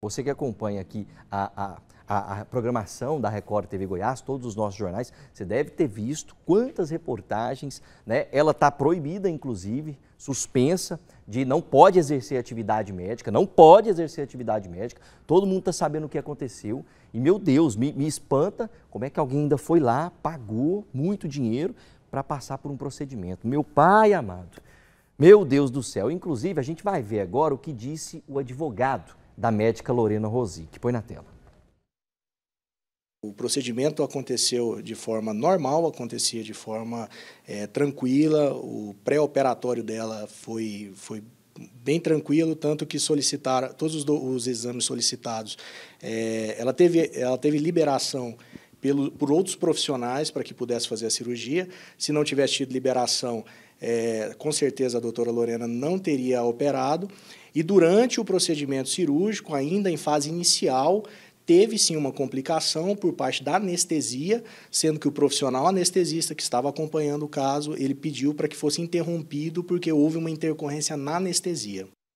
Você que acompanha aqui a, a, a, a, programação da Record TV Goiás, todos os nossos jornais, você deve ter visto quantas reportagens, né? Ela está proibida, inclusive, suspensa, de não pode exercer atividade médica, não pode exercer atividade médica. Todo mundo está sabendo o que aconteceu. E, meu Deus, me, me espanta como é que alguém ainda foi lá, pagou muito dinheiro para passar por um procedimento. Meu pai amado, meu Deus do céu. Inclusive, a gente vai ver agora o que disse o advogado da médica Lorena Rosi, que põe na tela. O procedimento aconteceu de forma normal, acontecia de forma é, tranquila, o pré-operatório dela foi, foi bem tranquilo, tanto que solicitaram todos os, os exames solicitados. É, ela, teve, ela teve liberação pelo, por outros profissionais para que pudesse fazer a cirurgia. Se não tivesse tido liberação, é, com certeza a doutora Lorena não teria operado. E durante o procedimento cirúrgico, ainda em fase inicial, teve sim uma complicação por parte da anestesia, sendo que o profissional anestesista que estava acompanhando o caso, ele pediu para que fosse interrompido porque houve uma intercorrência na anestesia.